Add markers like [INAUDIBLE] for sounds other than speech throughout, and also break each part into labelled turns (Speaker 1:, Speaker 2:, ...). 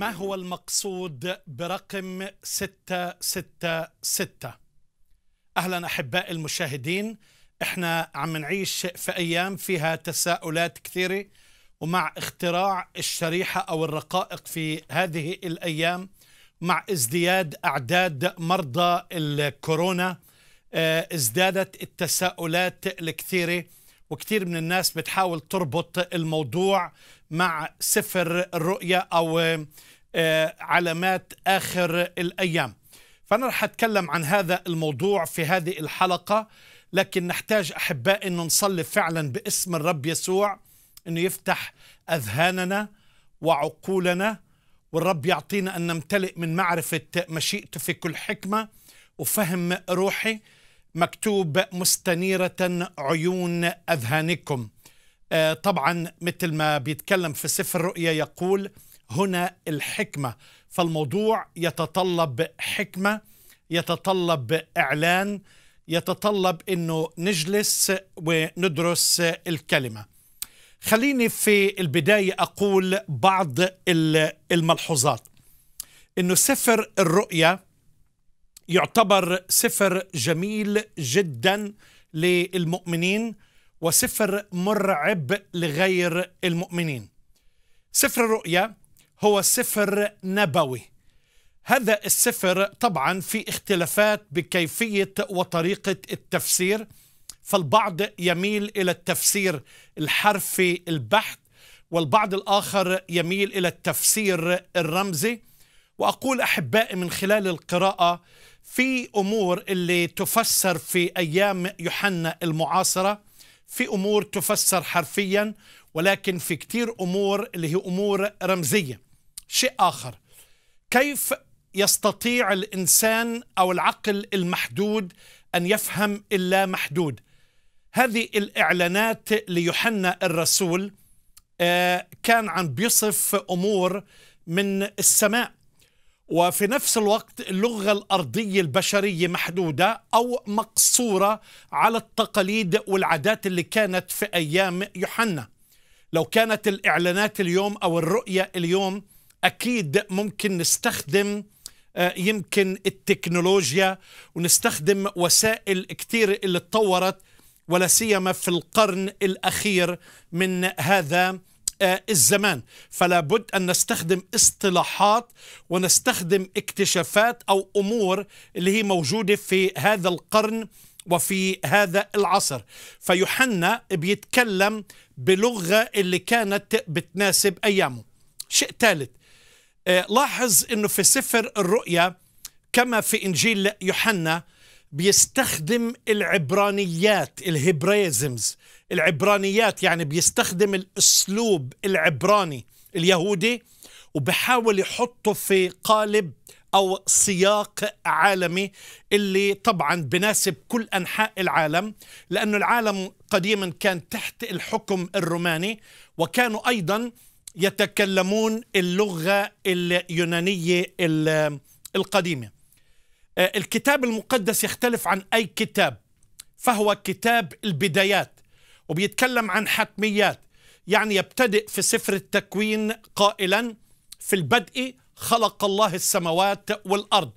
Speaker 1: ما هو المقصود برقم 666 أهلا أحباء المشاهدين إحنا عم نعيش في أيام فيها تساؤلات كثيرة ومع اختراع الشريحة أو الرقائق في هذه الأيام مع ازدياد أعداد مرضى الكورونا آه، ازدادت التساؤلات الكثيرة وكثير من الناس بتحاول تربط الموضوع مع سفر الرؤية أو آه، علامات آخر الأيام فأنا رح أتكلم عن هذا الموضوع في هذه الحلقة لكن نحتاج أحباء أنه نصلي فعلا باسم الرب يسوع أنه يفتح أذهاننا وعقولنا والرب يعطينا أن نمتلئ من معرفة مشيئته في كل حكمة وفهم روحي مكتوب مستنيرة عيون أذهانكم آه، طبعا مثل ما بيتكلم في سفر الرؤيا يقول هنا الحكمه فالموضوع يتطلب حكمه يتطلب اعلان يتطلب انه نجلس وندرس الكلمه خليني في البدايه اقول بعض الملحوظات انه سفر الرؤيا يعتبر سفر جميل جدا للمؤمنين وسفر مرعب لغير المؤمنين سفر الرؤيا هو سفر نبوي هذا السفر طبعا في اختلافات بكيفية وطريقة التفسير فالبعض يميل إلى التفسير الحرفي البحت والبعض الآخر يميل إلى التفسير الرمزي وأقول أحبائي من خلال القراءة في أمور اللي تفسر في أيام يوحنا المعاصرة في أمور تفسر حرفيا ولكن في كتير أمور اللي هي أمور رمزية شيء آخر كيف يستطيع الإنسان أو العقل المحدود أن يفهم إلا محدود هذه الإعلانات ليوحنا الرسول آه، كان عم بيصف أمور من السماء وفي نفس الوقت اللغة الأرضية البشرية محدودة أو مقصورة على التقاليد والعادات اللي كانت في أيام يوحنا لو كانت الإعلانات اليوم أو الرؤية اليوم أكيد ممكن نستخدم آه، يمكن التكنولوجيا ونستخدم وسائل كثير اللي تطورت ولا سيما في القرن الأخير من هذا آه، الزمان فلا بد أن نستخدم اصطلاحات ونستخدم اكتشافات أو أمور اللي هي موجودة في هذا القرن وفي هذا العصر فيوحنا بيتكلم بلغة اللي كانت بتناسب أيامه شيء ثالث آه، لاحظ انه في سفر الرؤيا كما في انجيل يوحنا بيستخدم العبرانيات الهبريزمز العبرانيات يعني بيستخدم الاسلوب العبراني اليهودي وبحاول يحطه في قالب او سياق عالمي اللي طبعا بناسب كل انحاء العالم لانه العالم قديما كان تحت الحكم الروماني وكانوا ايضا يتكلمون اللغة اليونانية القديمة آه، الكتاب المقدس يختلف عن أي كتاب فهو كتاب البدايات وبيتكلم عن حتميات يعني يبتدئ في سفر التكوين قائلا في البدء خلق الله السماوات والأرض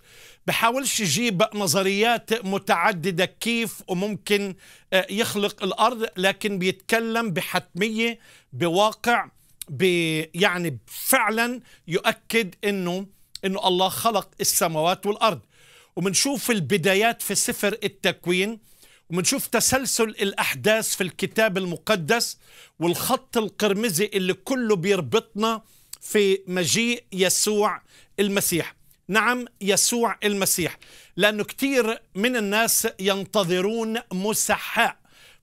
Speaker 1: بحاولش يجيب نظريات متعددة كيف وممكن آه، يخلق الأرض لكن بيتكلم بحتمية بواقع يعني فعلا يؤكد انه انه الله خلق السماوات والارض وبنشوف البدايات في سفر التكوين وبنشوف تسلسل الاحداث في الكتاب المقدس والخط القرمزي اللي كله بيربطنا في مجيء يسوع المسيح نعم يسوع المسيح لانه كثير من الناس ينتظرون مسحاء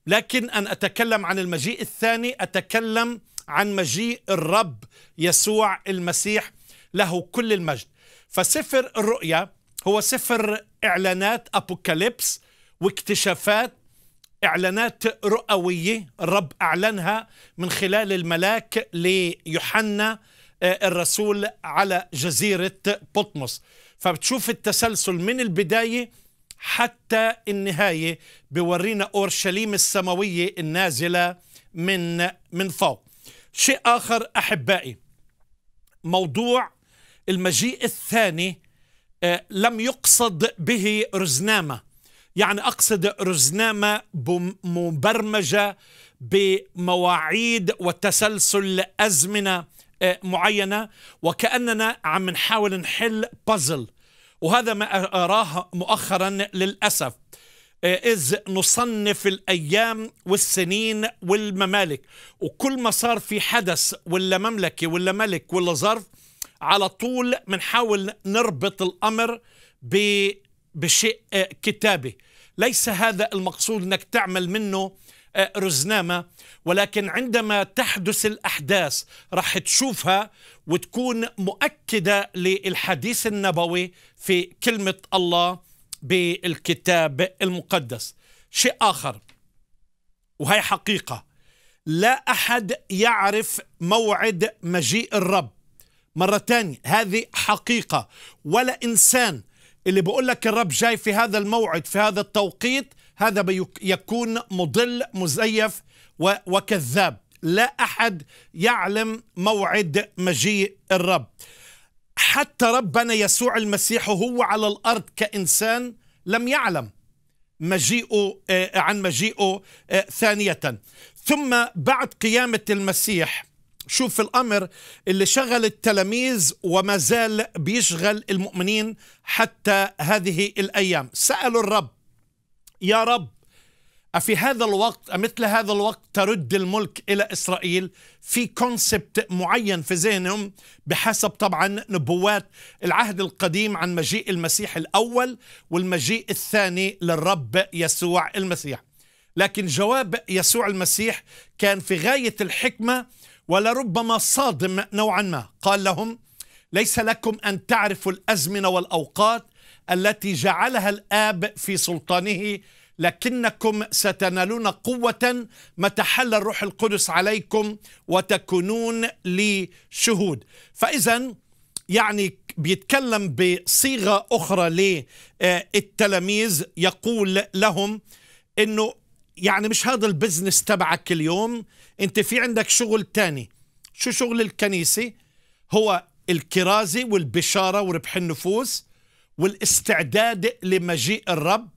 Speaker 1: لكن ان اتكلم عن المجيء الثاني اتكلم عن مجيء الرب يسوع المسيح له كل المجد فسفر الرؤيا هو سفر إعلانات أبوكاليبس واكتشافات إعلانات رؤوية الرب أعلنها من خلال الملاك ليوحنا آه، الرسول على جزيرة بطمس فبتشوف التسلسل من البداية حتى النهاية بورينا أورشليم السماوية النازلة من من فوق شيء آخر أحبائي موضوع المجيء الثاني آه، لم يقصد به رزنامة يعني أقصد رزنامة مبرمجة بمواعيد وتسلسل أزمنة آه، معينة وكأننا عم نحاول نحل بازل وهذا ما أراه مؤخرا للأسف إذ نصنف الأيام والسنين والممالك وكل ما صار في حدث ولا مملكة ولا ملك ولا ظرف على طول بنحاول نربط الأمر بشيء آه، كتابي ليس هذا المقصود أنك تعمل منه آه، رزنامة ولكن عندما تحدث الأحداث راح تشوفها وتكون مؤكدة للحديث النبوي في كلمة الله بالكتاب المقدس شيء آخر وهي حقيقة لا أحد يعرف موعد مجيء الرب مرة تانية هذه حقيقة ولا إنسان اللي بقول لك الرب جاي في هذا الموعد في هذا التوقيت هذا يكون مضل مزيف وكذاب لا أحد يعلم موعد مجيء الرب حتى ربنا يسوع المسيح وهو على الارض كانسان لم يعلم مجيئه آه، عن مجيئه آه، ثانيه ثم بعد قيامه المسيح شوف الامر اللي شغل التلاميذ وما زال بيشغل المؤمنين حتى هذه الايام سالوا الرب يا رب أفي هذا الوقت مثل هذا الوقت ترد الملك إلى إسرائيل في كونسبت معين في ذهنهم بحسب طبعا نبوات العهد القديم عن مجيء المسيح الأول والمجيء الثاني للرب يسوع المسيح لكن جواب يسوع المسيح كان في غاية الحكمة ولربما صادم نوعا ما قال لهم ليس لكم أن تعرفوا الأزمنة والأوقات التي جعلها الآب في سلطانه لكنكم ستنالون قوة متى حل الروح القدس عليكم وتكونون لي شهود فإذا يعني بيتكلم بصيغة أخرى للتلاميذ آه، يقول لهم أنه يعني مش هذا البزنس تبعك اليوم أنت في عندك شغل تاني شو شغل الكنيسة هو الكرازة والبشارة وربح النفوس والاستعداد لمجيء الرب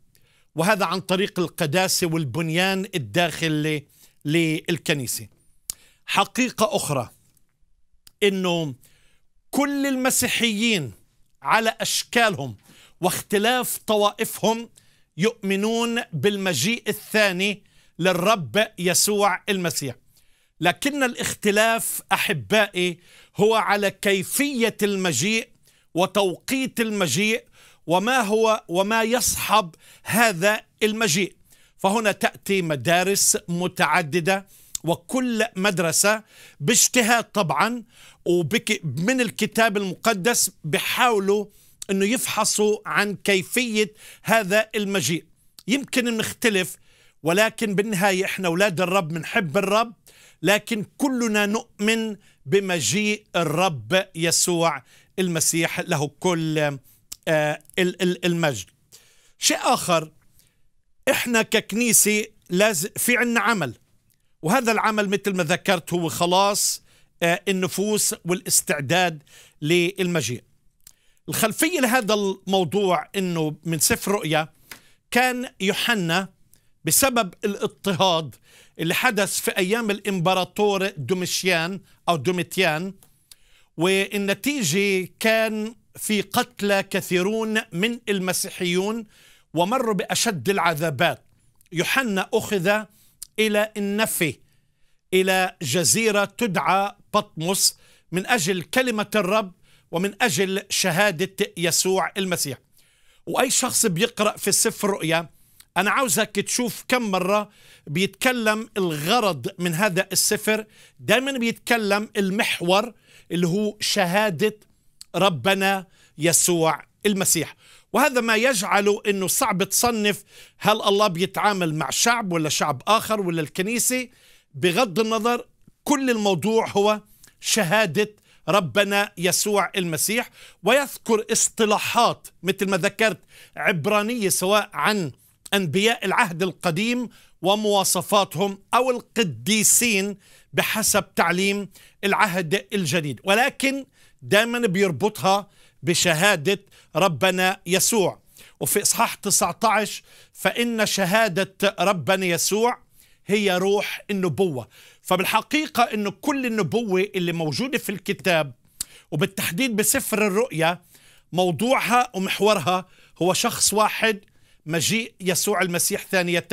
Speaker 1: وهذا عن طريق القداسة والبنيان الداخلي للكنيسة حقيقة أخرى أنه كل المسيحيين على أشكالهم واختلاف طوائفهم يؤمنون بالمجيء الثاني للرب يسوع المسيح لكن الاختلاف أحبائي هو على كيفية المجيء وتوقيت المجيء وما هو وما يصحب هذا المجيء فهنا تأتي مدارس متعددة وكل مدرسة باجتهاد طبعا ومن الكتاب المقدس بحاولوا أنه يفحصوا عن كيفية هذا المجيء يمكن نختلف ولكن بالنهاية احنا أولاد الرب بنحب الرب لكن كلنا نؤمن بمجيء الرب يسوع المسيح له كل آه، المجد شيء آخر إحنا ككنيسة لازم في عنا عمل وهذا العمل مثل ما ذكرت هو خلاص آه، النفوس والاستعداد للمجيء الخلفية لهذا الموضوع أنه من سفر رؤيا كان يوحنا بسبب الاضطهاد اللي حدث في أيام الإمبراطور دومشيان أو دوميتيان والنتيجة كان في قتلى كثيرون من المسيحيون ومروا بأشد العذابات يوحنا أخذ إلى النفي إلى جزيرة تدعى بطمس من أجل كلمة الرب ومن أجل شهادة يسوع المسيح وأي شخص بيقرأ في سفر رؤيا أنا عاوزك تشوف كم مرة بيتكلم الغرض من هذا السفر دائما بيتكلم المحور اللي هو شهادة ربنا يسوع المسيح وهذا ما يجعله انه صعب تصنف هل الله بيتعامل مع شعب ولا شعب اخر ولا الكنيسه بغض النظر كل الموضوع هو شهاده ربنا يسوع المسيح ويذكر اصطلاحات مثل ما ذكرت عبرانيه سواء عن انبياء العهد القديم ومواصفاتهم او القديسين بحسب تعليم العهد الجديد ولكن دائما بيربطها بشهادة ربنا يسوع وفي إصحاح 19 فإن شهادة ربنا يسوع هي روح النبوة فبالحقيقة أنه كل النبوة اللي موجودة في الكتاب وبالتحديد بسفر الرؤيا موضوعها ومحورها هو شخص واحد مجيء يسوع المسيح ثانية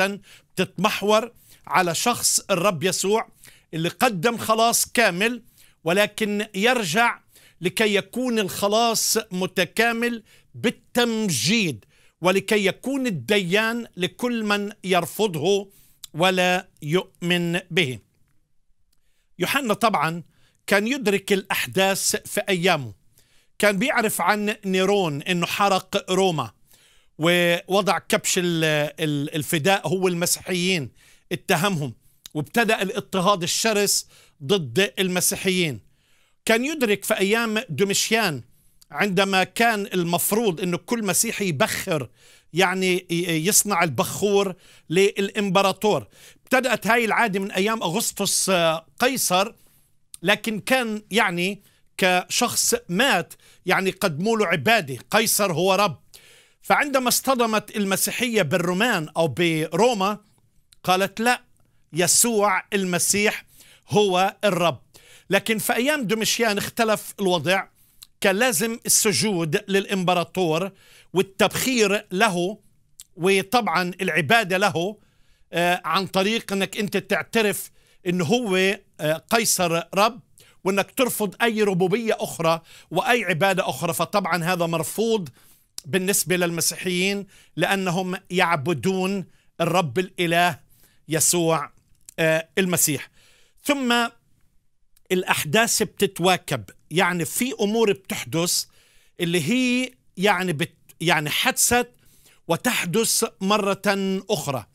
Speaker 1: بتتمحور على شخص الرب يسوع اللي قدم خلاص كامل ولكن يرجع لكي يكون الخلاص متكامل بالتمجيد ولكي يكون الديان لكل من يرفضه ولا يؤمن به يوحنا طبعا كان يدرك الأحداث في أيامه كان بيعرف عن نيرون أنه حرق روما ووضع كبش الفداء هو المسيحيين اتهمهم وابتدأ الاضطهاد الشرس ضد المسيحيين كان يدرك في أيام دومشيان عندما كان المفروض أنه كل مسيحي يبخر يعني يصنع البخور للإمبراطور ابتدأت هاي العادة من أيام أغسطس آه، قيصر لكن كان يعني كشخص مات يعني قدموا له عبادة قيصر هو رب فعندما اصطدمت المسيحية بالرومان أو بروما قالت لا يسوع المسيح هو الرب لكن في أيام دومشيان اختلف الوضع كان لازم السجود للإمبراطور والتبخير له وطبعا العبادة له آه، عن طريق أنك أنت تعترف أنه هو آه، قيصر رب وأنك ترفض أي ربوبية أخرى وأي عبادة أخرى فطبعا هذا مرفوض بالنسبة للمسيحيين لأنهم يعبدون الرب الإله يسوع آه، المسيح ثم الأحداث بتتواكب يعني في أمور بتحدث اللي هي يعني بت يعني حدثت وتحدث مرة أخرى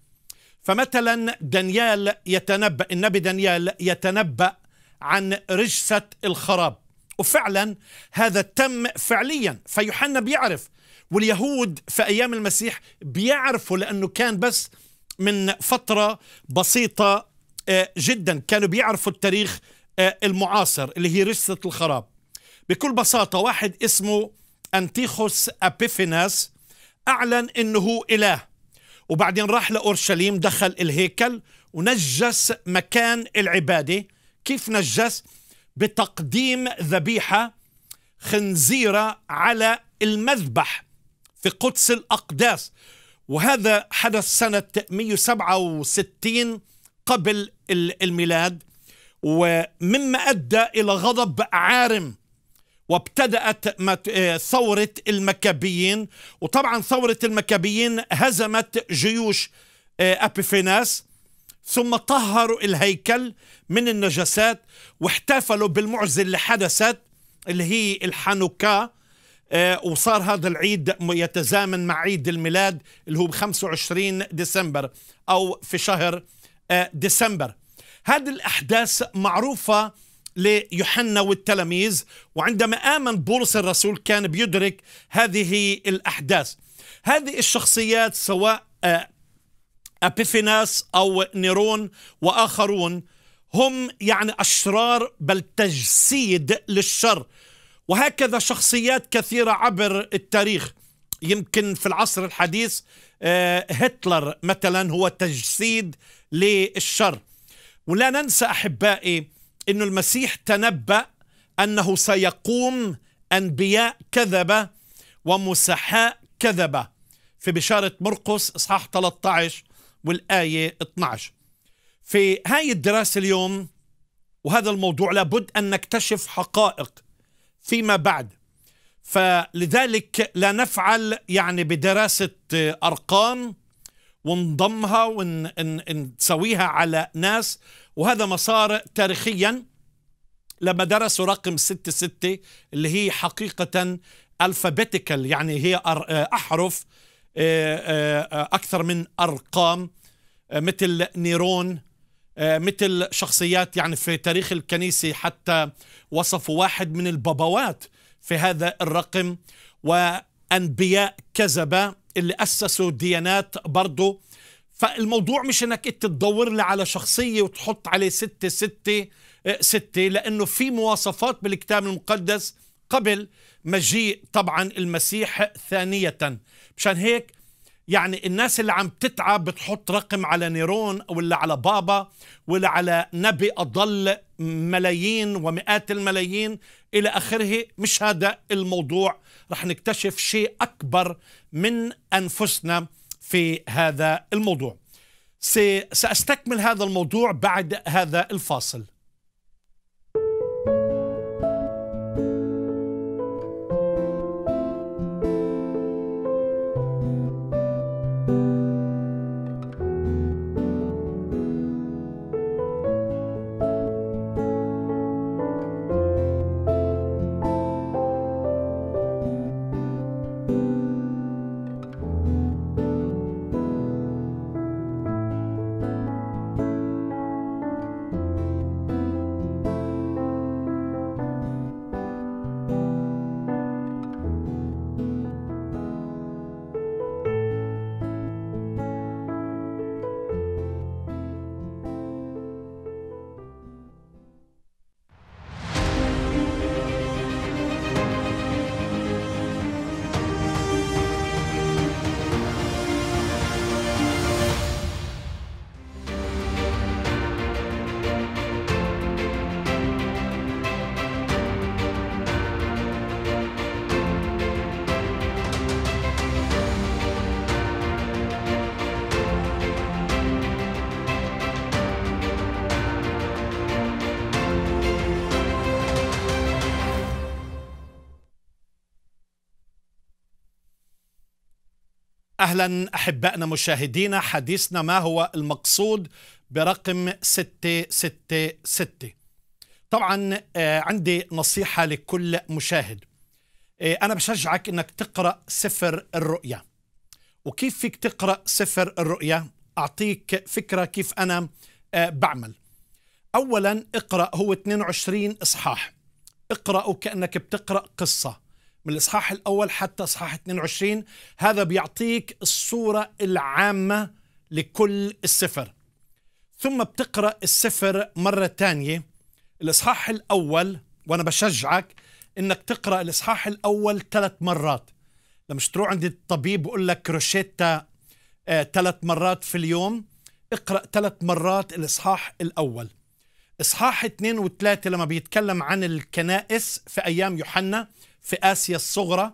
Speaker 1: فمثلا دانيال يتنبأ النبي دانيال يتنبأ عن رجسة الخراب وفعلا هذا تم فعليا فيوحنا بيعرف واليهود في أيام المسيح بيعرفوا لأنه كان بس من فترة بسيطة آه، جدا كانوا بيعرفوا التاريخ آه، المعاصر اللي هي رشة الخراب بكل بساطة واحد اسمه أنتيخوس أبيفيناس أعلن أنه هو إله وبعدين راح لأورشليم دخل الهيكل ونجس مكان العبادة كيف نجس؟ بتقديم ذبيحة خنزيرة على المذبح في قدس الأقداس وهذا حدث سنة 167 قبل الميلاد ومما أدى إلى غضب عارم وابتدأت آه، ثورة المكابيين وطبعا ثورة المكابيين هزمت جيوش آه، أبيفيناس ثم طهروا الهيكل من النجاسات واحتفلوا بالمعزة اللي حدثت اللي هي الحانوكا آه، وصار هذا العيد يتزامن مع عيد الميلاد اللي هو ب 25 ديسمبر أو في شهر ديسمبر هذه الأحداث معروفة ليوحنا والتلاميذ وعندما آمن بولس الرسول كان بيدرك هذه الأحداث هذه الشخصيات سواء آه، أبيفيناس أو نيرون وآخرون هم يعني أشرار بل تجسيد للشر وهكذا شخصيات كثيرة عبر التاريخ يمكن في العصر الحديث آه، هتلر مثلا هو تجسيد للشر ولا ننسى أحبائي أن المسيح تنبأ أنه سيقوم أنبياء كذبة ومسحاء كذبة في بشارة مرقس إصحاح 13 والآية 12 في هاي الدراسة اليوم وهذا الموضوع لابد أن نكتشف حقائق فيما بعد فلذلك لا نفعل يعني بدراسة أرقام ونضمها ونسويها على ناس وهذا ما صار تاريخيا لما درسوا رقم 66 اللي هي حقيقة الفابيتيكال يعني هي أحرف آه، آه، آه، أكثر من أرقام مثل نيرون مثل شخصيات يعني في تاريخ الكنيسة حتى وصفوا واحد من البابوات في هذا الرقم و أنبياء كذبة اللي أسسوا ديانات برضه فالموضوع مش انك انت تدور لي على شخصيه وتحط عليه ستة ستة آه، ستة لانه في مواصفات بالكتاب المقدس قبل مجيء طبعا المسيح ثانية مشان هيك يعني الناس اللي عم تتعب بتحط رقم على نيرون ولا على بابا ولا على نبي أضل ملايين ومئات الملايين إلى آخره مش هذا الموضوع رح نكتشف شيء أكبر من أنفسنا في هذا الموضوع سأستكمل هذا الموضوع بعد هذا الفاصل أهلا أحبائنا مشاهدينا حديثنا ما هو المقصود برقم 666 طبعا آه، عندي نصيحة لكل مشاهد آه، أنا بشجعك أنك تقرأ سفر الرؤيا وكيف فيك تقرأ سفر الرؤيا أعطيك فكرة كيف أنا آه، بعمل أولا اقرأ هو 22 إصحاح اقرأ وكأنك بتقرأ قصة من الإصحاح الأول حتى إصحاح 22 هذا بيعطيك الصورة العامة لكل السفر ثم بتقرأ السفر مرة تانية الإصحاح الأول وأنا بشجعك إنك تقرأ الإصحاح الأول ثلاث مرات لما تروح عند الطبيب بقول لك روشيتا آه، ثلاث مرات في اليوم اقرأ ثلاث مرات الإصحاح الأول إصحاح اثنين وثلاثة لما بيتكلم عن الكنائس في أيام يوحنا في آسيا الصغرى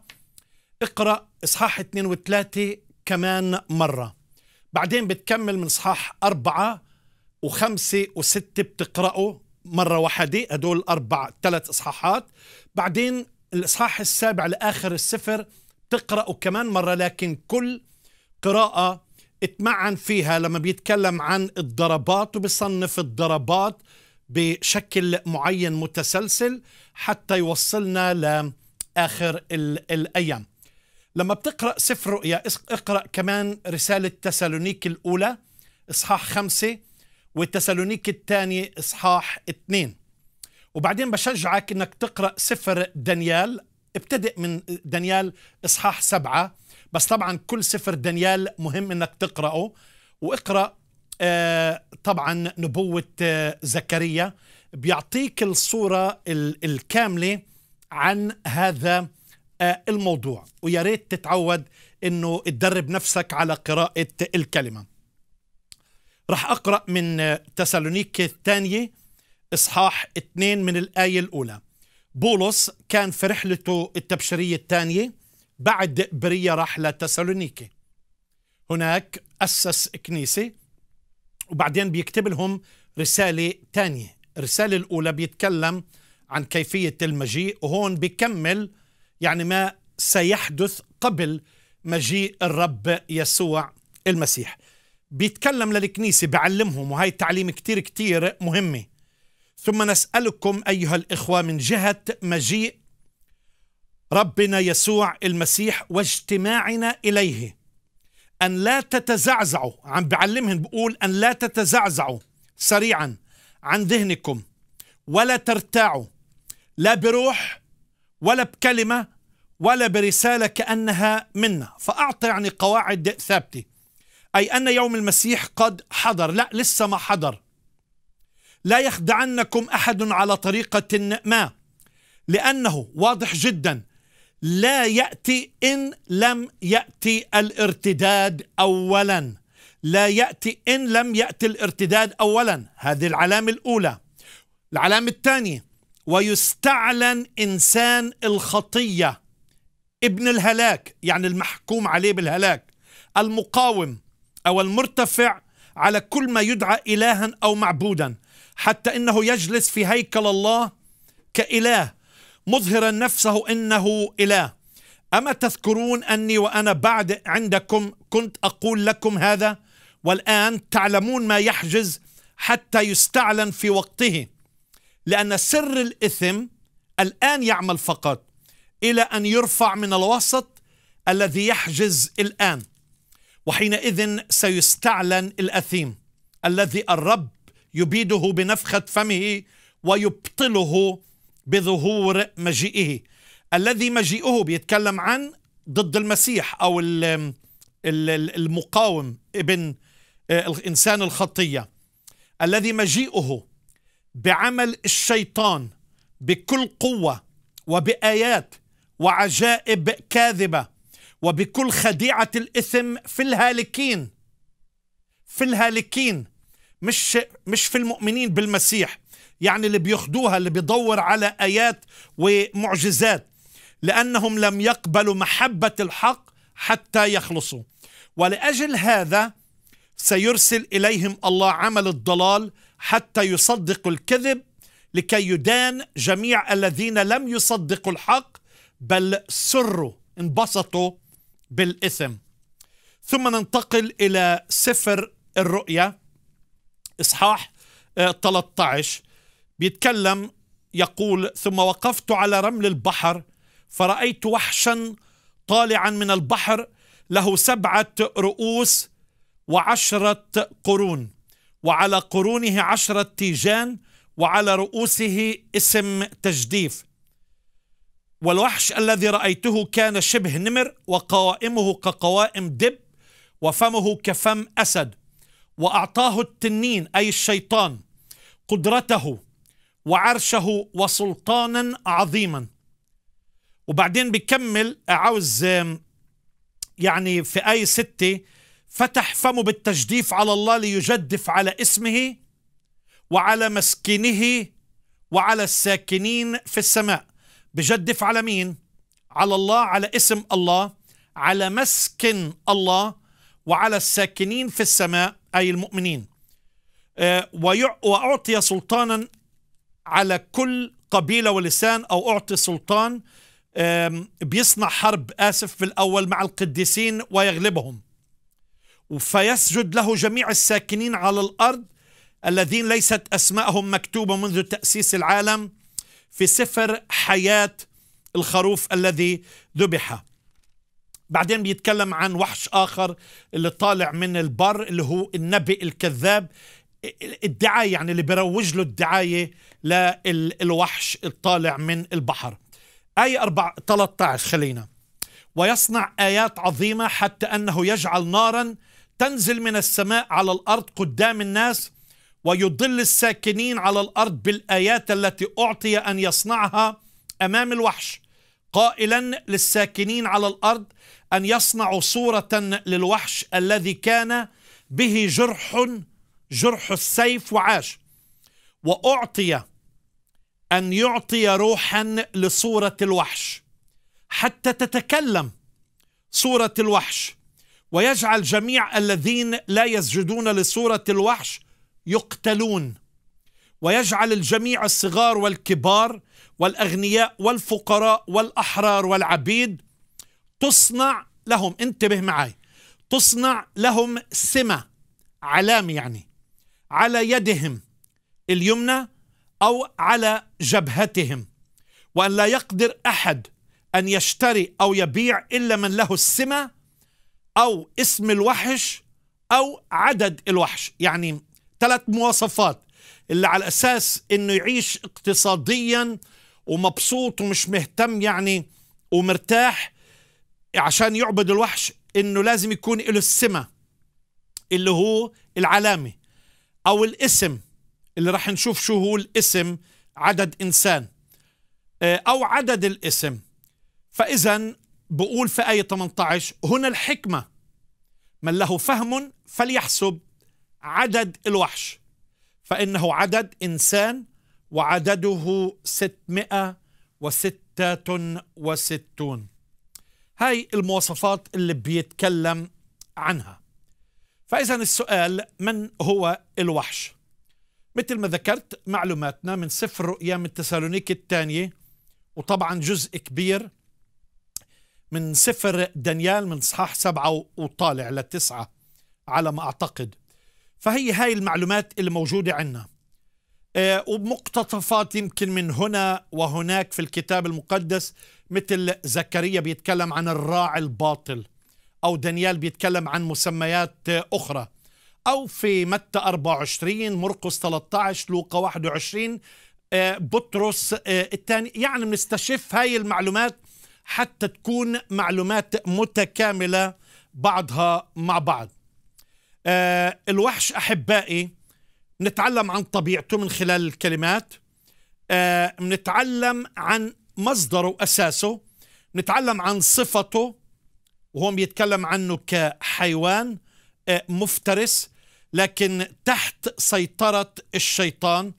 Speaker 1: اقرأ إصحاح 2 و3 كمان مرة بعدين بتكمل من إصحاح 4 وخمسة وستة بتقراه مرة واحدة هدول أربع ثلاث إصحاحات بعدين الإصحاح السابع لآخر السفر تقرأه كمان مرة لكن كل قراءة اتمعن فيها لما بيتكلم عن الضربات وبيصنف الضربات بشكل معين متسلسل حتى يوصلنا آخر الأيام لما بتقرأ سفر رؤيا اقرأ كمان رسالة تسالونيك الأولى إصحاح خمسة والتسالونيك الثاني إصحاح اثنين وبعدين بشجعك انك تقرا سفر دانيال ابتدئ من دانيال اصحاح سبعه بس طبعا كل سفر دانيال مهم انك تقراه واقرا آه طبعا نبوه آه زكريا بيعطيك الصوره الكامله عن هذا آه، الموضوع ويا ريت تتعود انه تدرب نفسك على قراءة الكلمة راح اقرأ من آه، تسالونيك الثانية اصحاح اثنين من الآية الأولى بولس كان في رحلته التبشيرية الثانية بعد برية راح لتسالونيكي هناك أسس كنيسة وبعدين بيكتب لهم رسالة ثانية الرسالة الأولى بيتكلم عن كيفية المجيء وهون بيكمل يعني ما سيحدث قبل مجيء الرب يسوع المسيح بيتكلم للكنيسة بعلمهم وهي تعليم كتير كتير مهمة ثم نسألكم أيها الإخوة من جهة مجيء ربنا يسوع المسيح واجتماعنا إليه أن لا تتزعزعوا عم بعلمهم بقول أن لا تتزعزعوا سريعا عن ذهنكم ولا ترتاعوا لا بروح ولا بكلمة ولا برسالة كأنها منا فأعطى يعني قواعد ثابتة أي أن يوم المسيح قد حضر لا لسه ما حضر لا يخدعنكم أحد على طريقة ما لأنه واضح جدا لا يأتي إن لم يأتي الارتداد أولا لا يأتي إن لم يأتي الارتداد أولا هذه العلامة الأولى العلامة الثانية ويستعلن إنسان الخطية ابن الهلاك يعني المحكوم عليه بالهلاك المقاوم أو المرتفع على كل ما يدعى إلها أو معبودا حتى إنه يجلس في هيكل الله كإله مظهرا نفسه إنه إله أما تذكرون أني وأنا بعد عندكم كنت أقول لكم هذا والآن تعلمون ما يحجز حتى يستعلن في وقته لأن سر الإثم الآن يعمل فقط إلى أن يرفع من الوسط الذي يحجز الآن وحينئذ سيستعلن الأثيم الذي الرب يبيده بنفخة فمه ويبطله بظهور مجيئه الذي مجيئه بيتكلم عن ضد المسيح أو المقاوم ابن آه، الإنسان الخطية الذي مجيئه بعمل الشيطان بكل قوة وبآيات وعجائب كاذبة وبكل خديعة الإثم في الهالكين في الهالكين مش مش في المؤمنين بالمسيح يعني اللي بيخدوها اللي بيدور على آيات ومعجزات لأنهم لم يقبلوا محبة الحق حتى يخلصوا ولأجل هذا سيرسل إليهم الله عمل الضلال حتى يصدقوا الكذب لكي يدان جميع الذين لم يصدقوا الحق بل سروا انبسطوا بالإثم ثم ننتقل إلى سفر الرؤيا إصحاح 13 آه، بيتكلم يقول ثم وقفت على رمل البحر فرأيت وحشا طالعا من البحر له سبعة رؤوس وعشرة قرون وعلى قرونه عشرة تيجان وعلى رؤوسه اسم تجديف والوحش الذي رأيته كان شبه نمر وقوائمه كقوائم دب وفمه كفم أسد وأعطاه التنين أي الشيطان قدرته وعرشه وسلطانا عظيما وبعدين بكمل عاوز يعني في آية ستة فتح فمه بالتجديف على الله ليجدف على اسمه وعلى مسكنه وعلى الساكنين في السماء بجدف على مين على الله على اسم الله على مسكن الله وعلى الساكنين في السماء أي المؤمنين آه، وأعطي سلطانا على كل قبيلة ولسان أو أعطي سلطان بيصنع حرب آسف في الأول مع القديسين ويغلبهم فيسجد له جميع الساكنين على الأرض الذين ليست أسماءهم مكتوبة منذ تأسيس العالم في سفر حياة الخروف الذي ذبح بعدين بيتكلم عن وحش آخر اللي طالع من البر اللي هو النبي الكذاب الدعاية يعني اللي بيروج له الدعاية للوحش الطالع من البحر آية 4 13 خلينا ويصنع آيات عظيمة حتى أنه يجعل نارا تنزل من السماء على الأرض قدام الناس ويضل الساكنين على الأرض بالآيات التي أعطي أن يصنعها أمام الوحش قائلا للساكنين على الأرض أن يصنعوا صورة للوحش الذي كان به جرح جرح السيف وعاش وأعطي أن يعطي روحا لصورة الوحش حتى تتكلم صورة الوحش ويجعل جميع الذين لا يسجدون لصورة الوحش يقتلون ويجعل الجميع الصغار والكبار والأغنياء والفقراء والأحرار والعبيد تصنع لهم انتبه معي تصنع لهم سمة علامة يعني على يدهم اليمنى أو على جبهتهم وأن لا يقدر أحد أن يشتري أو يبيع إلا من له السمة أو اسم الوحش أو عدد الوحش يعني ثلاث مواصفات اللي على أساس إنه يعيش اقتصاديا ومبسوط ومش مهتم يعني ومرتاح عشان يعبد الوحش إنه لازم يكون له السمة اللي هو العلامة أو الاسم اللي راح نشوف شو هو الاسم عدد إنسان آه، أو عدد الاسم فإذا بقول في آية 18 هنا الحكمة من له فهم فليحسب عدد الوحش فإنه عدد إنسان وعدده 666 هاي المواصفات اللي بيتكلم عنها فإذا السؤال من هو الوحش؟ مثل ما ذكرت معلوماتنا من سفر رؤيا من تسالونيك الثانية وطبعا جزء كبير من سفر دانيال من صحاح سبعة وطالع للتسعة على ما أعتقد فهي هاي المعلومات اللي موجودة عندنا آه، ومقتطفات يمكن من هنا وهناك في الكتاب المقدس مثل زكريا بيتكلم عن الراعي الباطل أو دانيال بيتكلم عن مسميات أخرى أو في متى 24 مرقس 13 لوقا 21 آه، بطرس آه، الثاني يعني بنستشف هاي المعلومات حتى تكون معلومات متكاملة بعضها مع بعض آه الوحش أحبائي نتعلم عن طبيعته من خلال الكلمات آه نتعلم عن مصدره وأساسه نتعلم عن صفته وهم بيتكلم عنه كحيوان آه مفترس لكن تحت سيطرة الشيطان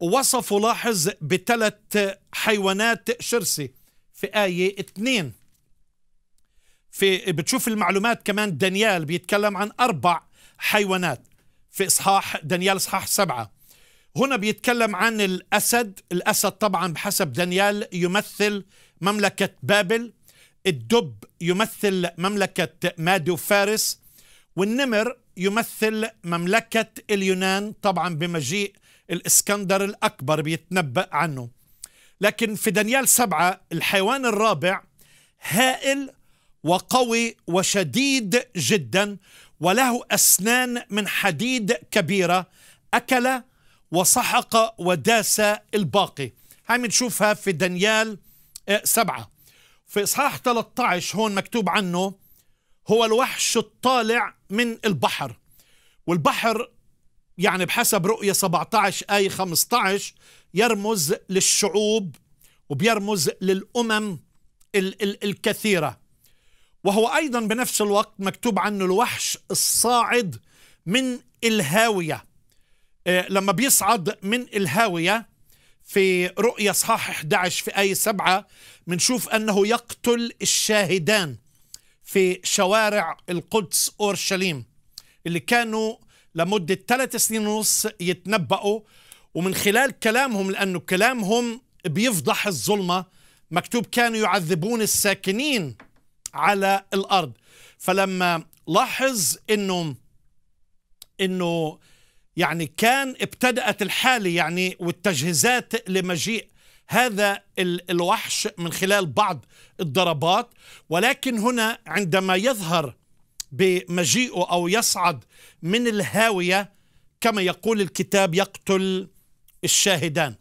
Speaker 1: ووصفه لاحظ بثلاث حيوانات شرسة في آية 2 في بتشوف المعلومات كمان دانيال بيتكلم عن أربع حيوانات في إصحاح دانيال إصحاح سبعة هنا بيتكلم عن الأسد الأسد طبعا بحسب دانيال يمثل مملكة بابل الدب يمثل مملكة مادي وفارس والنمر يمثل مملكة اليونان طبعا بمجيء الإسكندر الأكبر بيتنبأ عنه لكن في دانيال سبعة الحيوان الرابع هائل وقوي وشديد جدا وله أسنان من حديد كبيرة أكل وسحق وداس الباقي هاي بنشوفها في دانيال آه، سبعة في إصحاح 13 هون مكتوب عنه هو الوحش الطالع من البحر والبحر يعني بحسب رؤية 17 آية 15 يرمز للشعوب وبيرمز للأمم ال ال الكثيرة وهو أيضا بنفس الوقت مكتوب عنه الوحش الصاعد من الهاوية آه، لما بيصعد من الهاوية في رؤيا صحاح 11 في آية 7 بنشوف أنه يقتل الشاهدان في شوارع القدس أورشليم اللي كانوا لمدة ثلاث سنين ونص يتنبأوا ومن خلال كلامهم لأنه كلامهم بيفضح الظلمة مكتوب كانوا يعذبون الساكنين على الأرض فلما لاحظ أنه أنه يعني كان ابتدأت الحالة يعني والتجهيزات لمجيء هذا الوحش من خلال بعض الضربات ولكن هنا عندما يظهر بمجيئه أو يصعد من الهاوية كما يقول الكتاب يقتل الشاهدان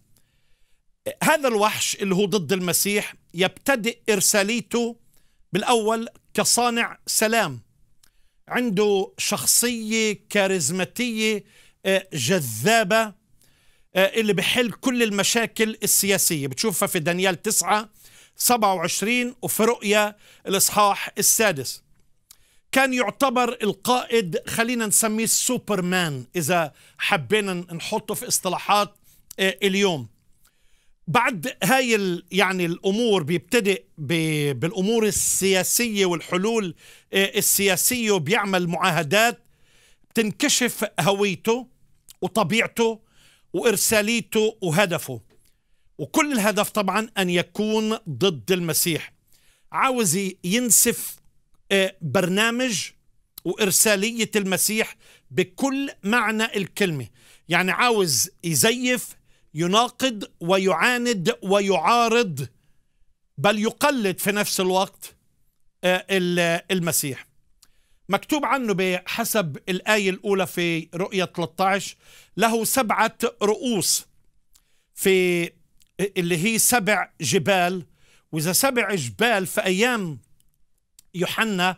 Speaker 1: هذا الوحش اللي هو ضد المسيح يبتدئ إرساليته بالأول كصانع سلام عنده شخصية كاريزماتية آه، جذابة آه، اللي بحل كل المشاكل السياسية بتشوفها في دانيال 9 27 وفي رؤيا الإصحاح السادس كان يعتبر القائد خلينا نسميه السوبرمان إذا حبينا نحطه في اصطلاحات آه، اليوم بعد هاي يعني الامور بيبتدئ بالامور السياسيه والحلول آه، السياسيه وبيعمل معاهدات بتنكشف هويته وطبيعته وارساليته وهدفه وكل الهدف طبعا ان يكون ضد المسيح عاوز ينسف آه، برنامج وارساليه المسيح بكل معنى الكلمه يعني عاوز يزيف يناقض ويعاند ويعارض بل يقلد في نفس الوقت آه، المسيح مكتوب عنه بحسب الآية الأولى في رؤية 13 له سبعة رؤوس في اللي هي سبع جبال وإذا سبع جبال في أيام يوحنا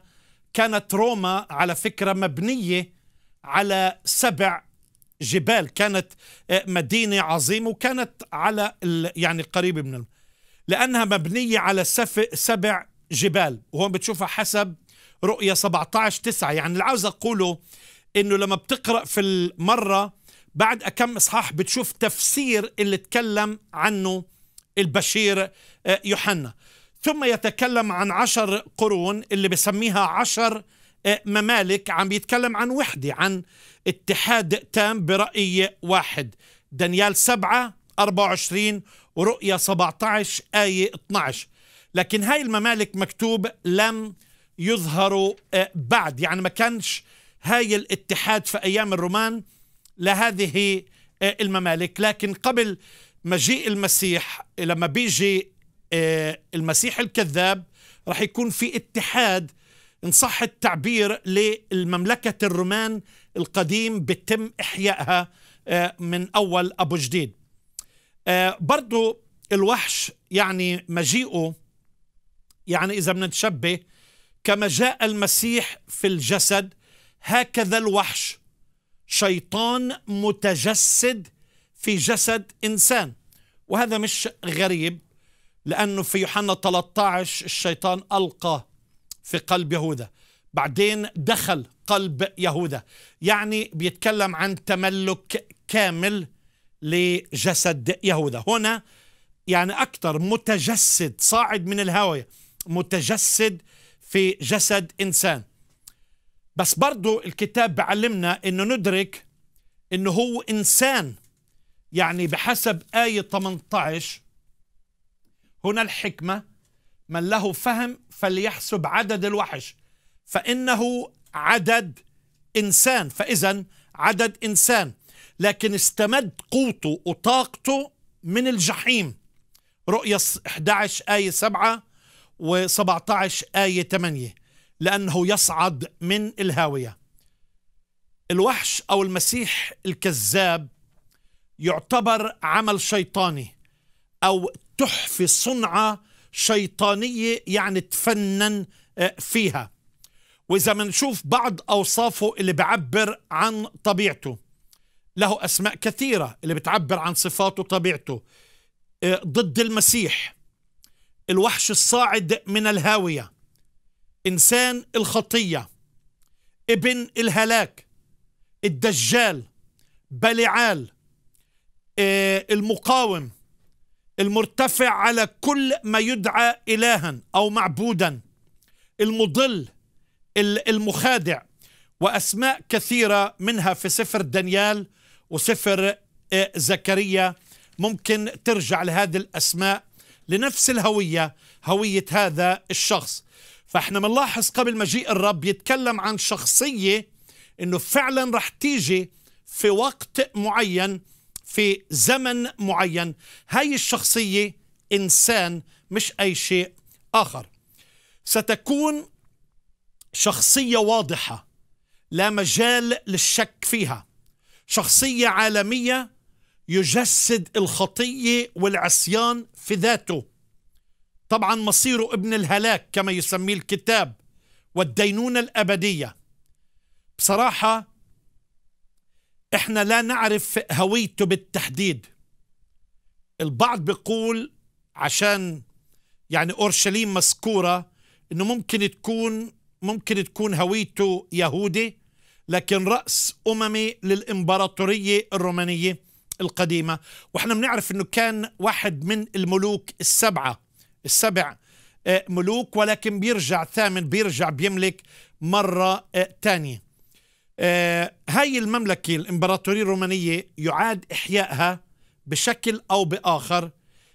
Speaker 1: كانت روما على فكرة مبنية على سبع جبال كانت آه، مدينة عظيمة وكانت على يعني قريبة من الم... لأنها مبنية على سف... سبع جبال وهون بتشوفها حسب رؤية 17 9 يعني اللي عاوز أقوله إنه لما بتقرأ في المرة بعد أكم إصحاح بتشوف تفسير اللي تكلم عنه البشير آه، يوحنا ثم يتكلم عن عشر قرون اللي بسميها عشر قرون أه، ممالك عم يتكلم عن وحدة عن اتحاد تام برأي واحد دانيال 7 24 ورؤية 17 آية 12 لكن هاي الممالك مكتوب لم يظهروا أه، بعد يعني ما كانش هاي الاتحاد في أيام الرومان لهذه أه، الممالك لكن قبل مجيء المسيح لما بيجي المسيح الكذاب راح يكون في اتحاد إن صح التعبير للمملكة الرومان القديم بتم إحيائها آه، من أول أبو جديد آه، برضو الوحش يعني مجيئه يعني إذا بنتشبه كما جاء المسيح في الجسد هكذا الوحش شيطان متجسد في جسد إنسان وهذا مش غريب لأنه في يوحنا 13 الشيطان ألقى في قلب يهوذا بعدين دخل قلب يهوذا يعني بيتكلم عن تملك كامل لجسد يهوذا هنا يعني أكثر متجسد صاعد من الهاوية متجسد في جسد إنسان بس برضو الكتاب بعلمنا أنه ندرك أنه هو إنسان يعني بحسب آية 18 هنا الحكمة من له فهم فليحسب عدد الوحش فإنه عدد إنسان فإذا عدد إنسان لكن استمد قوته وطاقته من الجحيم رؤية 11 آية 7 و17 آية 8 لأنه يصعد من الهاوية الوحش أو المسيح الكذاب يعتبر عمل شيطاني أو تحفي صنعة شيطانية يعني تفنن آه، فيها وإذا منشوف بعض أوصافه اللي بعبر عن طبيعته له أسماء كثيرة اللي بتعبر عن صفاته وطبيعته آه، ضد المسيح الوحش الصاعد من الهاوية إنسان الخطية ابن الهلاك الدجال بلعال آه، المقاوم المرتفع على كل ما يدعى إلها أو معبودا المضل المخادع وأسماء كثيرة منها في سفر دانيال وسفر آه، زكريا ممكن ترجع لهذه الأسماء لنفس الهوية هوية هذا الشخص فاحنا بنلاحظ قبل مجيء الرب يتكلم عن شخصية انه فعلا رح تيجي في وقت معين في زمن معين هاي الشخصية إنسان مش أي شيء آخر ستكون شخصية واضحة لا مجال للشك فيها شخصية عالمية يجسد الخطية والعصيان في ذاته طبعا مصيره ابن الهلاك كما يسميه الكتاب والدينونة الأبدية بصراحة احنا لا نعرف هويته بالتحديد البعض بيقول عشان يعني اورشليم مذكوره انه ممكن تكون ممكن تكون هويته يهودي لكن راس اممي للامبراطوريه الرومانيه القديمه واحنا بنعرف انه كان واحد من الملوك السبعه السبع آه، ملوك ولكن بيرجع ثامن بيرجع بيملك مره ثانيه آه، آه، هاي المملكة الإمبراطورية الرومانية يعاد إحيائها بشكل أو بآخر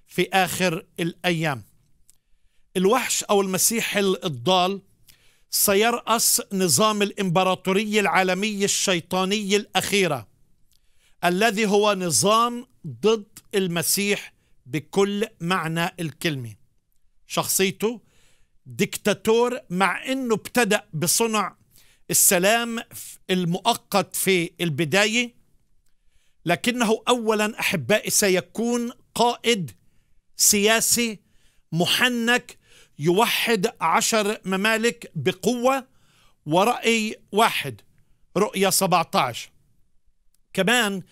Speaker 1: في آخر الأيام الوحش أو المسيح الضال سيرأس نظام الإمبراطورية العالمية الشيطانية الأخيرة الذي هو نظام ضد المسيح بكل معنى الكلمة شخصيته ديكتاتور مع أنه ابتدأ بصنع السلام المؤقت في البدايه لكنه اولا احبائي سيكون قائد سياسي محنك يوحد عشر ممالك بقوه وراي واحد رؤيه 17 كمان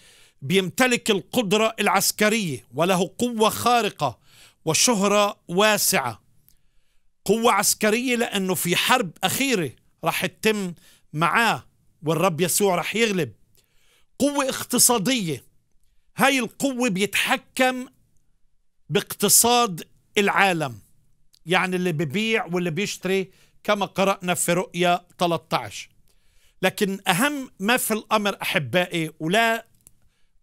Speaker 1: بيمتلك القدره العسكريه وله قوه خارقه وشهره واسعه قوه عسكريه لانه في حرب اخيره راح تتم معاه والرب يسوع راح يغلب قوة اقتصادية هاي القوة بيتحكم باقتصاد العالم يعني اللي ببيع واللي بيشتري كما قرأنا في رؤية 13 لكن أهم ما في الأمر أحبائي ولا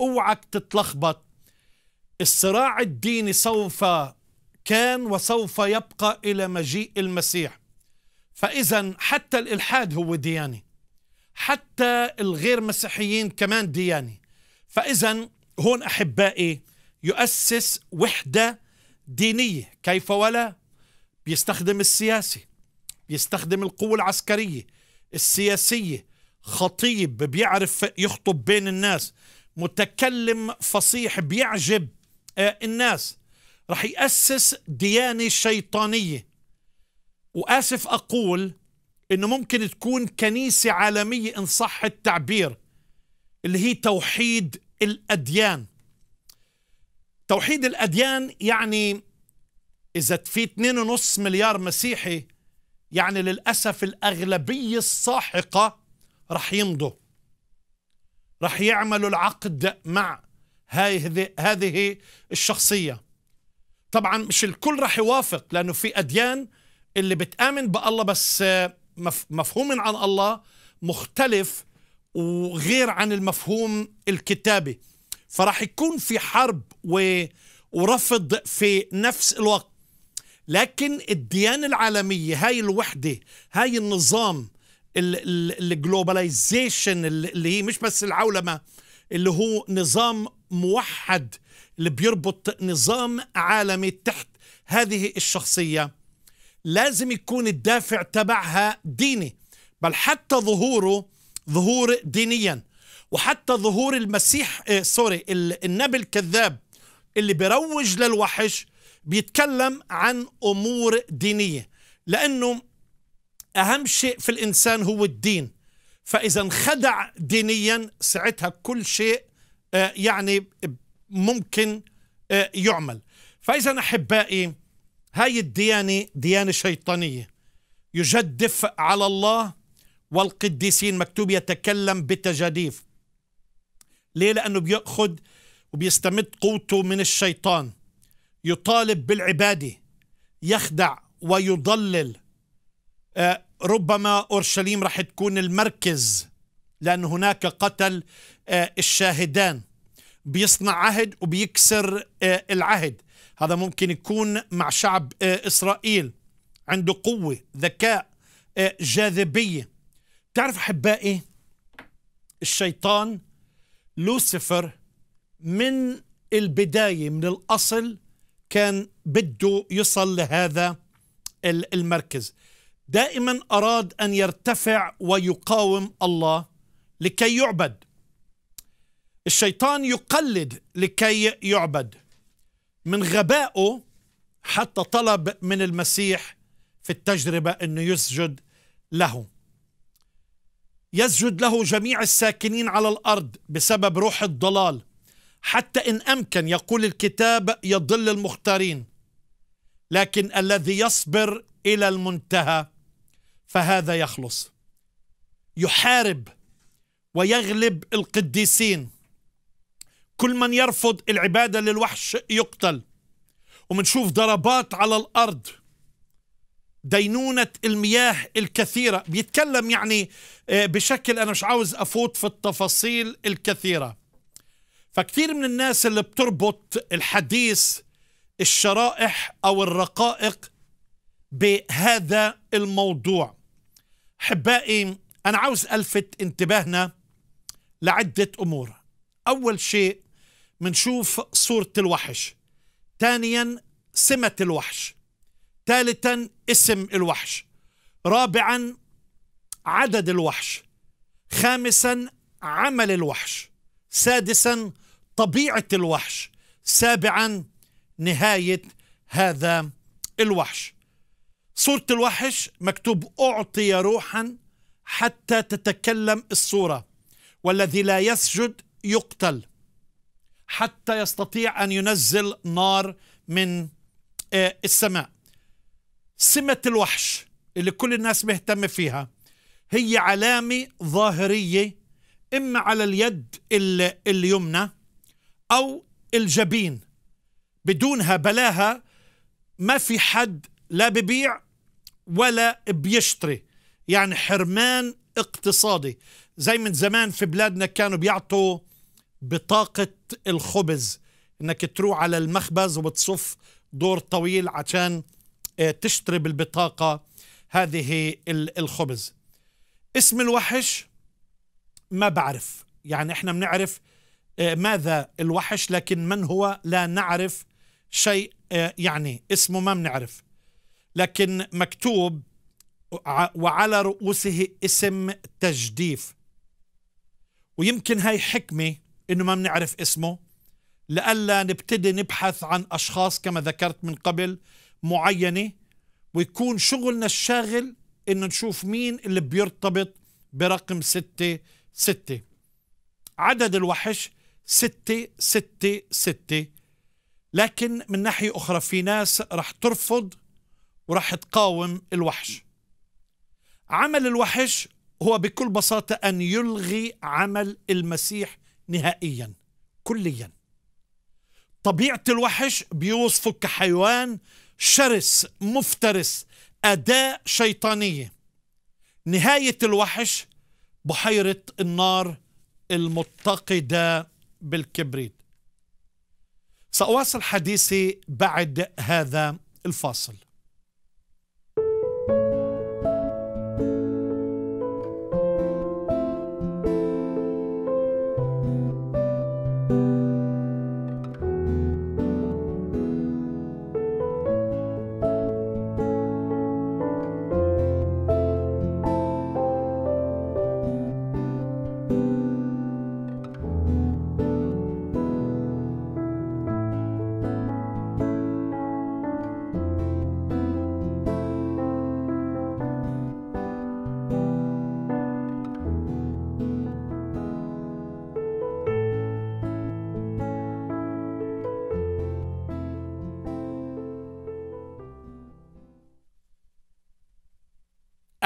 Speaker 1: أوعك تتلخبط الصراع الديني سوف كان وسوف يبقى إلى مجيء المسيح فإذا حتى الإلحاد هو ديانة حتى الغير مسيحيين كمان ديانة فإذا هون أحبائي يؤسس وحدة دينية كيف ولا بيستخدم السياسي بيستخدم القوة العسكرية السياسية خطيب بيعرف يخطب بين الناس متكلم فصيح بيعجب آه، الناس رح يأسس ديانة شيطانية وآسف أقول إنه ممكن تكون كنيسة عالمية إن صح التعبير اللي هي توحيد الأديان توحيد الأديان يعني إذا في 2.5 مليار مسيحي يعني للأسف الأغلبية الساحقة رح يمضوا رح يعملوا العقد مع هذه هذه الشخصية طبعا مش الكل رح يوافق لأنه في أديان اللي بتآمن بالله بس آه، مفهوم عن الله مختلف وغير عن المفهوم الكتابي فراح يكون في حرب و... ورفض في نفس الوقت لكن الديانة العالمية هاي الوحدة هاي النظام الجلوباليزيشن اللي هي مش بس العولمة اللي هو نظام موحد اللي بيربط نظام عالمي تحت هذه الشخصية لازم يكون الدافع تبعها ديني بل حتى ظهوره ظهور دينيا وحتى ظهور المسيح آه سوري النبي الكذاب اللي بيروج للوحش بيتكلم عن امور دينيه لانه اهم شيء في الانسان هو الدين فاذا انخدع دينيا ساعتها كل شيء آه يعني ممكن آه يعمل فاذا احبائي هاي الديانة ديانة شيطانية يجدف على الله والقديسين مكتوب يتكلم بتجاديف ليه لأنه بيأخذ وبيستمد قوته من الشيطان يطالب بالعبادة يخدع ويضلل آه، ربما أورشليم رح تكون المركز لأن هناك قتل آه، الشاهدان بيصنع عهد وبيكسر آه، العهد هذا ممكن يكون مع شعب آه، إسرائيل عنده قوة ذكاء آه، جاذبية تعرف أحبائي الشيطان لوسيفر من البداية من الأصل كان بده يصل لهذا المركز دائما أراد أن يرتفع ويقاوم الله لكي يعبد الشيطان يقلد لكي يعبد من غبائه حتى طلب من المسيح في التجربة أنه يسجد له يسجد له جميع الساكنين على الأرض بسبب روح الضلال حتى إن أمكن يقول الكتاب يضل المختارين لكن الذي يصبر إلى المنتهى فهذا يخلص يحارب ويغلب القديسين كل من يرفض العبادة للوحش يقتل ومنشوف ضربات على الأرض دينونة المياه الكثيرة بيتكلم يعني آه، بشكل أنا مش عاوز أفوت في التفاصيل الكثيرة فكثير من الناس اللي بتربط الحديث الشرائح أو الرقائق بهذا الموضوع حبائي أنا عاوز ألفت انتباهنا لعدة أمور أول شيء منشوف صورة الوحش ثانيا سمة الوحش ثالثا اسم الوحش رابعا عدد الوحش خامسا عمل الوحش سادسا طبيعة الوحش سابعا نهاية هذا الوحش صورة الوحش مكتوب أعطي روحا حتى تتكلم الصورة والذي لا يسجد يقتل حتى يستطيع ان ينزل نار من آه، السماء سمه الوحش اللي كل الناس مهتمه فيها هي علامه ظاهريه اما على اليد اليمنى او الجبين بدونها بلاها ما في حد لا ببيع ولا بيشتري يعني حرمان اقتصادي زي من زمان في بلادنا كانوا بيعطوا بطاقة الخبز انك تروح على المخبز وبتصف دور طويل عشان آه، تشتري بالبطاقة هذه الخبز اسم الوحش ما بعرف يعني احنا بنعرف آه، ماذا الوحش لكن من هو لا نعرف شيء آه، يعني اسمه ما بنعرف لكن مكتوب وعلى رؤوسه اسم تجديف ويمكن هاي حكمه انه ما بنعرف اسمه لئلا نبتدي نبحث عن اشخاص كما ذكرت من قبل معينه ويكون شغلنا الشاغل انه نشوف مين اللي بيرتبط برقم ستة ستة عدد الوحش ستة ستة ستة لكن من ناحية أخرى في ناس رح ترفض ورح تقاوم الوحش عمل الوحش هو بكل بساطة أن يلغي عمل المسيح نهائيا كليا طبيعة الوحش بيوصفه كحيوان شرس مفترس أداة شيطانية نهاية الوحش بحيرة النار المتقدة بالكبريت سأواصل حديثي بعد هذا الفاصل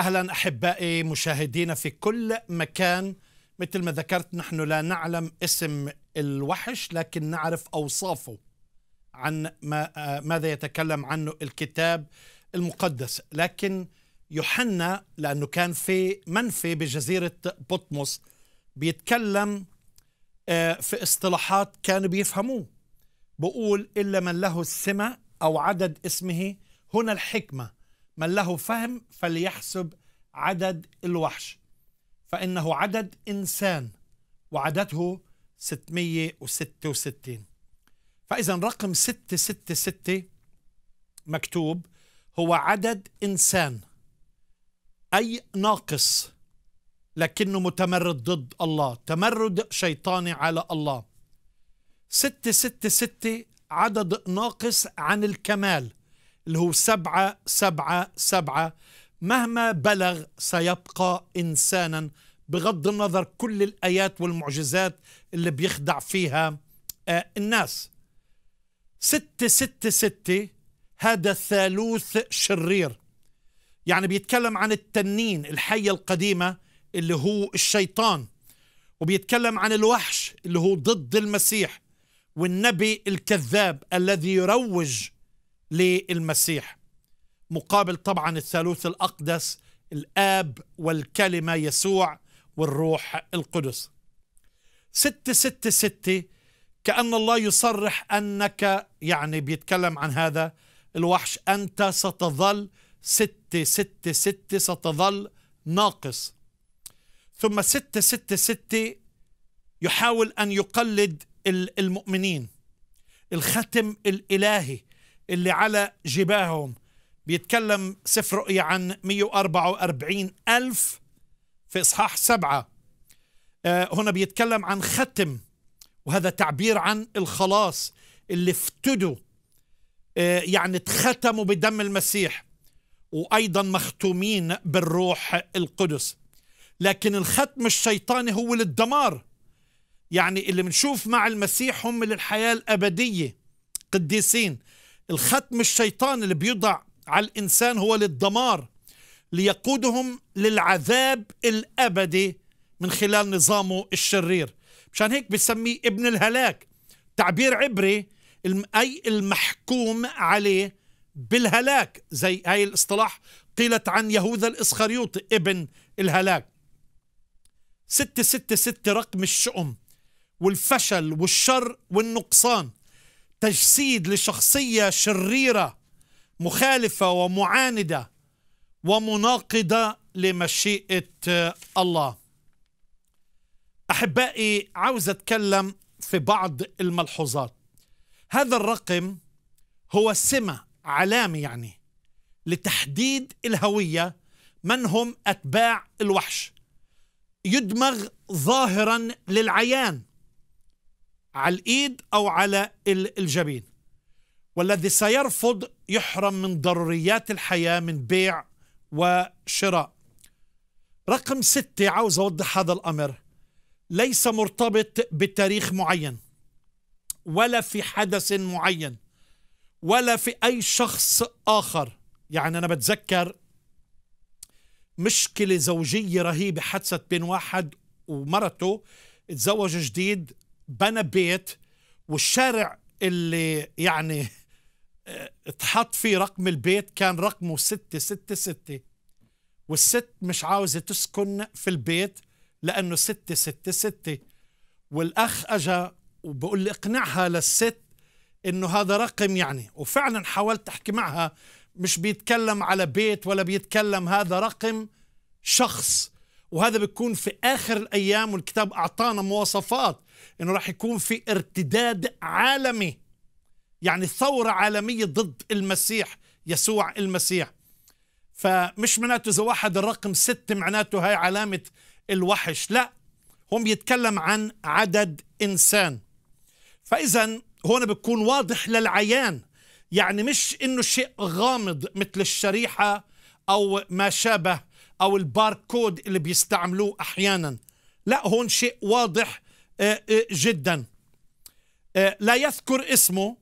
Speaker 1: اهلا احبائي مشاهدينا في كل مكان مثل ما ذكرت نحن لا نعلم اسم الوحش لكن نعرف اوصافه عن ما آه، ماذا يتكلم عنه الكتاب المقدس لكن يوحنا لانه كان في منفي بجزيره بطمس بيتكلم آه، في اصطلاحات كانوا بيفهموه بقول الا من له السمه او عدد اسمه هنا الحكمه من له فهم فليحسب عدد الوحش فإنه عدد إنسان وعدده 666 فإذا رقم 666 مكتوب هو عدد إنسان أي ناقص لكنه متمرد ضد الله تمرد شيطاني على الله 666 عدد ناقص عن الكمال اللي هو سبعة سبعة سبعة مهما بلغ سيبقى إنسانا بغض النظر كل الآيات والمعجزات اللي بيخدع فيها آه، الناس ستة ستة ستة هذا ثالوث شرير يعني بيتكلم عن التنين الحية القديمة اللي هو الشيطان وبيتكلم عن الوحش اللي هو ضد المسيح والنبي الكذاب الذي يروج للمسيح مقابل طبعا الثالوث الأقدس الآب والكلمة يسوع والروح القدس ستة ستة ستة كأن الله يصرح أنك يعني بيتكلم عن هذا الوحش أنت ستظل ستة ستة ستة ستظل ناقص ثم ستة ستة ستة يحاول أن يقلد المؤمنين الختم الإلهي اللي على جباههم بيتكلم سفر رؤيا عن 144 ألف في إصحاح سبعة آه، هنا بيتكلم عن ختم وهذا تعبير عن الخلاص اللي افتدوا آه، يعني اتختموا بدم المسيح وأيضا مختومين بالروح القدس لكن الختم الشيطاني هو للدمار يعني اللي بنشوف مع المسيح هم للحياة الأبدية قديسين الختم الشيطان اللي بيوضع على الإنسان هو للدمار ليقودهم للعذاب الأبدي من خلال نظامه الشرير مشان هيك بسميه ابن الهلاك تعبير عبري أي المحكوم عليه بالهلاك زي هاي الاصطلاح قيلت عن يهوذا الإسخريوطي ابن الهلاك ستة ستة ستة رقم الشؤم والفشل والشر والنقصان تجسيد لشخصية شريرة مخالفة ومعاندة ومناقضة لمشيئة الله أحبائي عاوز أتكلم في بعض الملحوظات هذا الرقم هو سمة علامة يعني لتحديد الهوية من هم أتباع الوحش يدمغ ظاهرا للعيان على الإيد أو على الجبين والذي سيرفض يحرم من ضروريات الحياة من بيع وشراء رقم ستة عاوز أوضح هذا الأمر ليس مرتبط بتاريخ معين ولا في حدث معين ولا في أي شخص آخر يعني أنا بتذكر مشكلة زوجية رهيبة حدثت بين واحد ومرته تزوج جديد بنى بيت والشارع اللي يعني آه، اتحط فيه رقم البيت كان رقمه ستة والست مش عاوزة تسكن في البيت لأنه ستة والأخ أجا وبقول لي اقنعها للست إنه هذا رقم يعني وفعلا حاولت أحكي معها مش بيتكلم على بيت ولا بيتكلم هذا رقم شخص وهذا بيكون في آخر الأيام والكتاب أعطانا مواصفات انه راح يكون في ارتداد عالمي يعني ثورة عالمية ضد المسيح يسوع المسيح فمش معناته إذا واحد الرقم ستة معناته هاي علامة الوحش لا هم يتكلم عن عدد إنسان فإذا هون بتكون واضح للعيان يعني مش إنه شيء غامض مثل الشريحة أو ما شابه أو الباركود اللي بيستعملوه أحيانا لا هون شيء واضح آه، آه، جدا آه، لا يذكر اسمه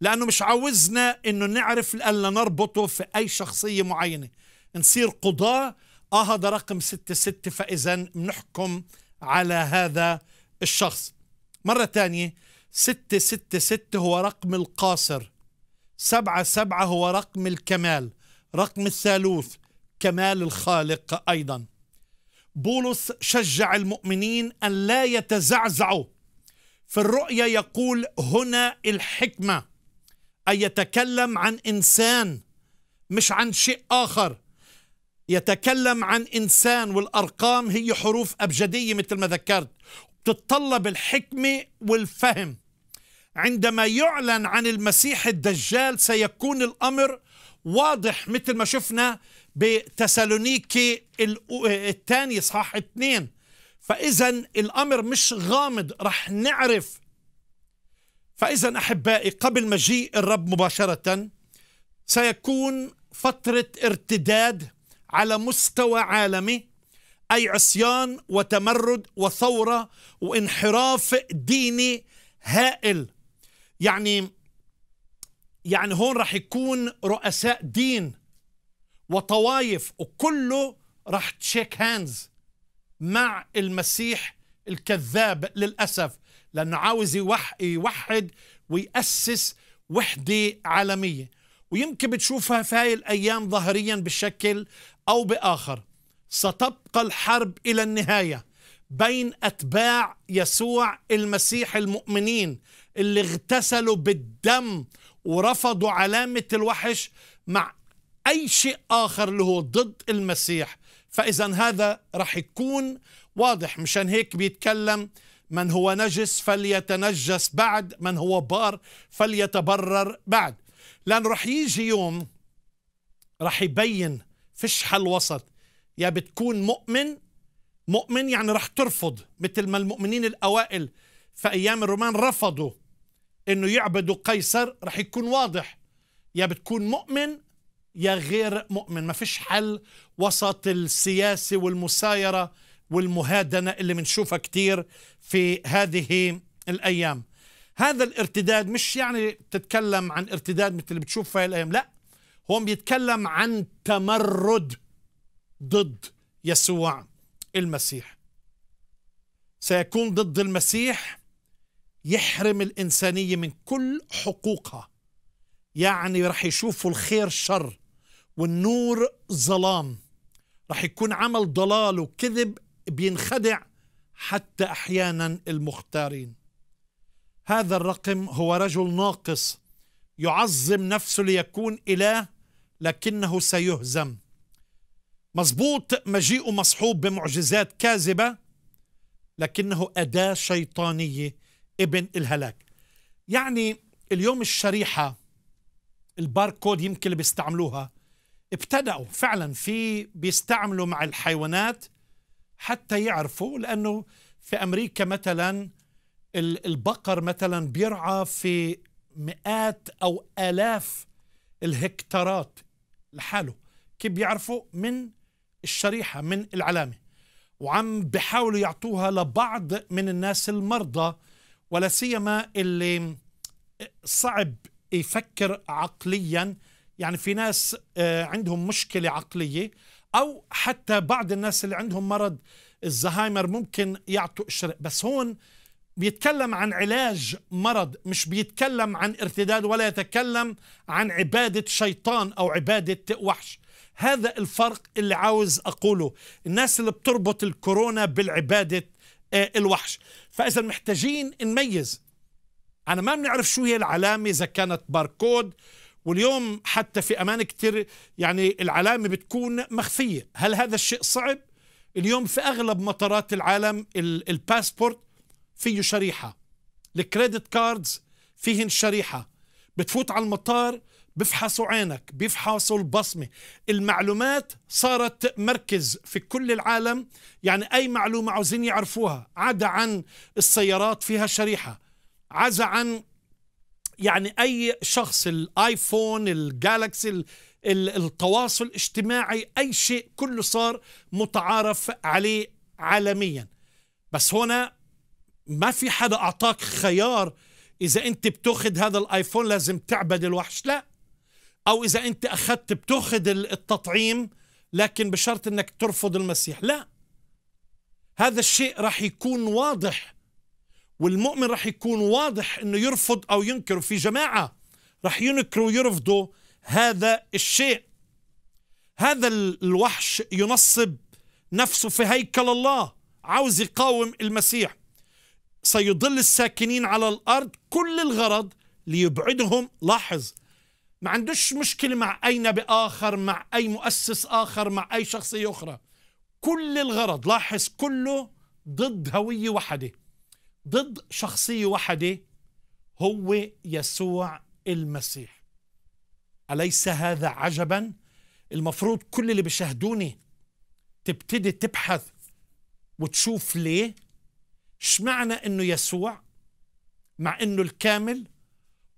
Speaker 1: لأنه مش عاوزنا أنه نعرف الا نربطه في أي شخصية معينة نصير قضاة اه هذا رقم ستة فإذا بنحكم على هذا الشخص مرة ثانية ستة هو رقم القاصر سبعة هو رقم الكمال رقم الثالوث كمال الخالق أيضا بولس شجع المؤمنين أن لا يتزعزعوا في الرؤيا يقول هنا الحكمة أي يتكلم عن إنسان مش عن شيء آخر يتكلم عن إنسان والأرقام هي حروف أبجدية مثل ما ذكرت تتطلب الحكمة والفهم عندما يعلن عن المسيح الدجال سيكون الأمر واضح مثل ما شفنا بتسالونيكي الثاني صح اثنين فاذا الامر مش غامض رح نعرف فاذا احبائي قبل مجيء الرب مباشره سيكون فتره ارتداد على مستوى عالمي اي عصيان وتمرد وثوره وانحراف ديني هائل يعني يعني هون رح يكون رؤساء دين وطوايف وكله راح تشيك هاندز مع المسيح الكذاب للأسف لأنه عاوز يوحد ويأسس وحدة عالمية ويمكن بتشوفها في هاي الأيام ظاهريا بشكل أو بآخر ستبقى الحرب إلى النهاية بين أتباع يسوع المسيح المؤمنين اللي اغتسلوا بالدم ورفضوا علامة الوحش مع أي شيء آخر اللي هو ضد المسيح فإذا هذا رح يكون واضح مشان هيك بيتكلم من هو نجس فليتنجس بعد من هو بار فليتبرر بعد لأن رح يجي يوم رح يبين فيش حل وسط يا بتكون مؤمن مؤمن يعني رح ترفض مثل ما المؤمنين الأوائل في أيام الرومان رفضوا إنه يعبدوا قيصر رح يكون واضح يا بتكون مؤمن يا غير مؤمن ما فيش حل وسط السياسة والمسايرة والمهادنة اللي بنشوفها كتير في هذه الأيام هذا الارتداد مش يعني تتكلم عن ارتداد مثل اللي بتشوف في الأيام لا هو بيتكلم عن تمرد ضد يسوع المسيح سيكون ضد المسيح يحرم الإنسانية من كل حقوقها يعني رح يشوفوا الخير شر والنور ظلام رح يكون عمل ضلال وكذب بينخدع حتى احيانا المختارين هذا الرقم هو رجل ناقص يعظم نفسه ليكون اله لكنه سيهزم مظبوط مجيئه مصحوب بمعجزات كاذبه لكنه اداه شيطانيه ابن الهلاك يعني اليوم الشريحه الباركود يمكن اللي بيستعملوها ابتدأوا فعلا في بيستعملوا مع الحيوانات حتى يعرفوا لأنه في أمريكا مثلا البقر مثلا بيرعى في مئات أو آلاف الهكتارات لحاله كيف بيعرفوا من الشريحة من العلامة وعم بحاولوا يعطوها لبعض من الناس المرضى ولا سيما اللي صعب يفكر عقليا يعني في ناس آه، عندهم مشكلة عقلية أو حتى بعض الناس اللي عندهم مرض الزهايمر ممكن يعطوا إشراء بس هون بيتكلم عن علاج مرض مش بيتكلم عن ارتداد ولا يتكلم عن عبادة شيطان أو عبادة وحش هذا الفرق اللي عاوز أقوله الناس اللي بتربط الكورونا بالعبادة آه، الوحش فإذا محتاجين نميز أنا ما بنعرف شو هي العلامة إذا كانت باركود واليوم حتى في امان كتير يعني العلامة بتكون مخفية هل هذا الشيء صعب؟ اليوم في أغلب مطارات العالم الباسبورت فيه شريحة الكريدت كاردز فيهن شريحة بتفوت على المطار بفحصوا عينك بيفحصوا البصمة المعلومات صارت مركز في كل العالم يعني أي معلومة عاوزين يعرفوها عدا عن السيارات فيها شريحة عزا عن يعني أي شخص الآيفون الجالكسي التواصل الاجتماعي أي شيء كله صار متعارف عليه عالميا بس هنا ما في حدا أعطاك خيار إذا أنت بتاخذ هذا الآيفون لازم تعبد الوحش لا أو إذا أنت أخذت بتاخذ التطعيم لكن بشرط أنك ترفض المسيح لا هذا الشيء راح يكون واضح والمؤمن رح يكون واضح انه يرفض او ينكر في جماعه رح ينكروا ويرفضوا هذا الشيء هذا الوحش ينصب نفسه في هيكل الله عاوز يقاوم المسيح سيضل الساكنين على الارض كل الغرض ليبعدهم لاحظ ما عندوش مشكله مع اي نبي اخر مع اي مؤسس اخر مع اي شخصيه اخرى كل الغرض لاحظ كله ضد هويه وحده ضد شخصية واحدة هو يسوع المسيح أليس هذا عجبا؟ المفروض كل اللي بيشاهدوني تبتدي تبحث وتشوف ليه اشمعنى انه يسوع مع انه الكامل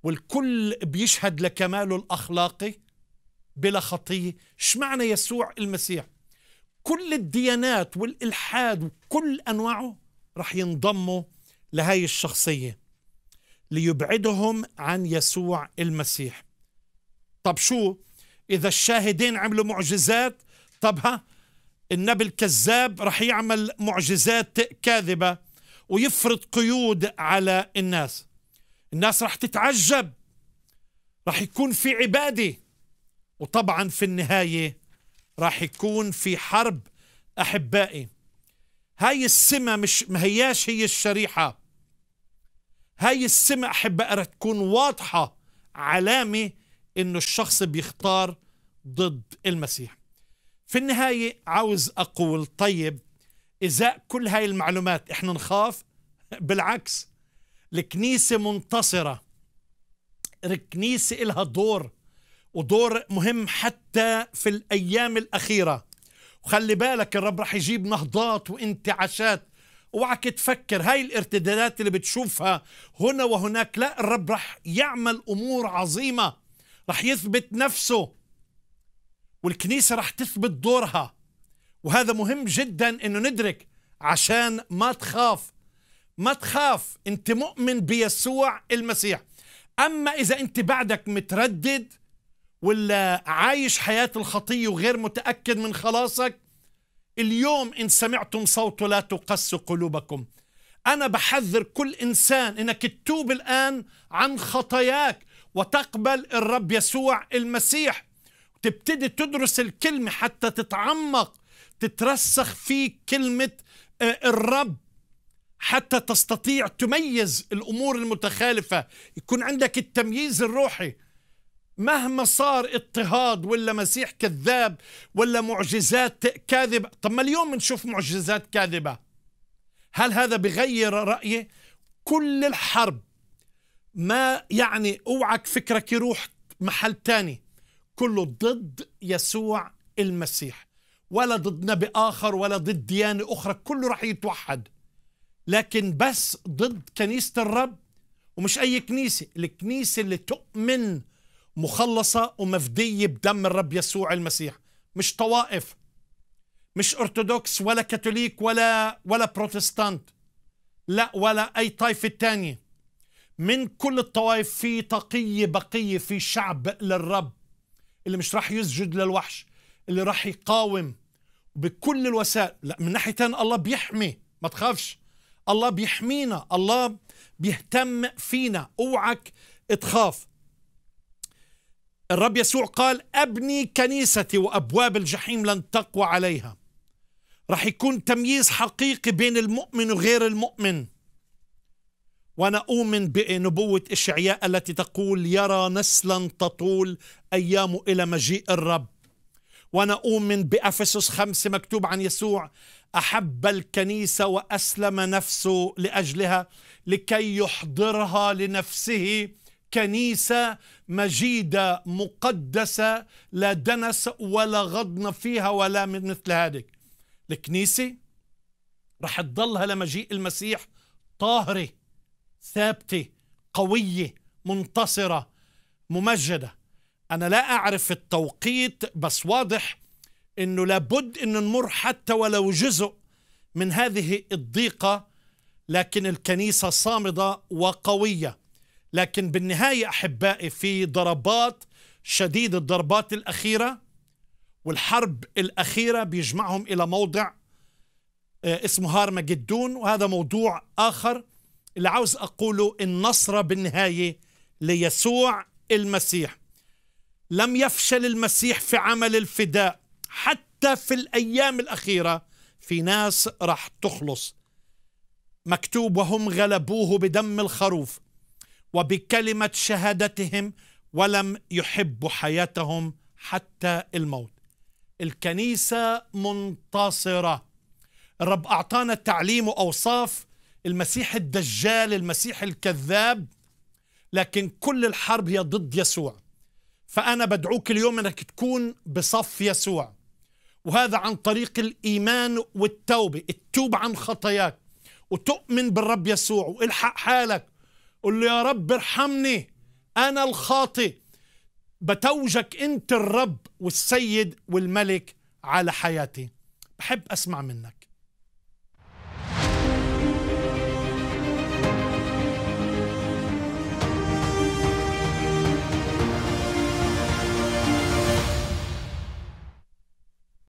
Speaker 1: والكل بيشهد لكماله الاخلاقي بلا خطيه اشمعنى يسوع المسيح كل الديانات والالحاد وكل انواعه رح ينضموا لهاي الشخصية ليبعدهم عن يسوع المسيح طب شو إذا الشاهدين عملوا معجزات طب ها النبي الكذاب رح يعمل معجزات كاذبة ويفرض قيود على الناس الناس رح تتعجب رح يكون في عبادة وطبعا في النهاية راح يكون في حرب أحبائي هاي السمة مش ما هياش هي الشريحة هاي السمة أحب أقرأ تكون واضحة علامة إنه الشخص بيختار ضد المسيح في النهاية عاوز أقول طيب إزاء كل هاي المعلومات إحنا نخاف [LAUGHS] بالعكس الكنيسة منتصرة الكنيسة إلها دور ودور مهم حتى في الأيام الأخيرة وخلي بالك الرب رح يجيب نهضات وانتعاشات اوعك تفكر هاي الارتدادات اللي بتشوفها هنا وهناك لا الرب رح يعمل امور عظيمه رح يثبت نفسه والكنيسه رح تثبت دورها وهذا مهم جدا انه ندرك عشان ما تخاف ما تخاف انت مؤمن بيسوع المسيح اما اذا انت بعدك متردد ولا عايش حياه الخطيه وغير متاكد من خلاصك اليوم إن سمعتم صوته لا تقس قلوبكم أنا بحذر كل إنسان إنك تتوب الآن عن خطاياك وتقبل الرب يسوع المسيح تبتدي تدرس الكلمة حتى تتعمق تترسخ في كلمة آه، الرب حتى تستطيع تميز الأمور المتخالفة يكون عندك التمييز الروحي مهما صار اضطهاد ولا مسيح كذاب ولا معجزات كاذبة طب ما اليوم بنشوف معجزات كاذبة هل هذا بغير رأيه كل الحرب ما يعني اوعك فكرك يروح محل تاني كله ضد يسوع المسيح ولا ضد نبي آخر ولا ضد ديانة أخرى كله راح يتوحد لكن بس ضد كنيسة الرب ومش أي كنيسة الكنيسة اللي تؤمن مخلصة ومفدية بدم الرب يسوع المسيح مش طوائف مش أرثوذكس ولا كاثوليك ولا ولا بروتستانت لا ولا أي طائفة تانية من كل الطوائف في تقية بقية في شعب للرب اللي مش راح يسجد للوحش اللي راح يقاوم بكل الوسائل لا من ناحية الله بيحمي ما تخافش الله بيحمينا الله بيهتم فينا اوعك تخاف الرب يسوع قال أبني كنيستي وأبواب الجحيم لن تقوى عليها رح يكون تمييز حقيقي بين المؤمن وغير المؤمن وأنا أؤمن بنبوة إشعياء التي تقول يرى نسلا تطول أيامه إلى مجيء الرب وأنا أؤمن بأفسس خمسة مكتوب عن يسوع أحب الكنيسة وأسلم نفسه لأجلها لكي يحضرها لنفسه كنيسة مجيدة مقدسة لا دنس ولا غضن فيها ولا من مثل هذه الكنيسة رح تضلها لمجيء المسيح طاهرة ثابتة قوية منتصرة ممجدة أنا لا أعرف التوقيت بس واضح أنه لابد أن نمر حتى ولو جزء من هذه الضيقة لكن الكنيسة صامدة وقوية لكن بالنهاية أحبائي في ضربات شديد الضربات الأخيرة والحرب الأخيرة بيجمعهم إلى موضع آه، اسمه هارمجدون وهذا موضوع آخر اللي عاوز أقوله النصرة بالنهاية ليسوع المسيح لم يفشل المسيح في عمل الفداء حتى في الأيام الأخيرة في ناس راح تخلص مكتوب وهم غلبوه بدم الخروف وبكلمة شهادتهم ولم يحبوا حياتهم حتى الموت الكنيسة منتصرة الرب أعطانا تعليم وأوصاف المسيح الدجال المسيح الكذاب لكن كل الحرب هي ضد يسوع فأنا بدعوك اليوم أنك تكون بصف يسوع وهذا عن طريق الإيمان والتوبة التوب عن خطاياك وتؤمن بالرب يسوع والحق حالك قل له يا رب ارحمني أنا الخاطئ بتوجك أنت الرب والسيد والملك على حياتي بحب أسمع منك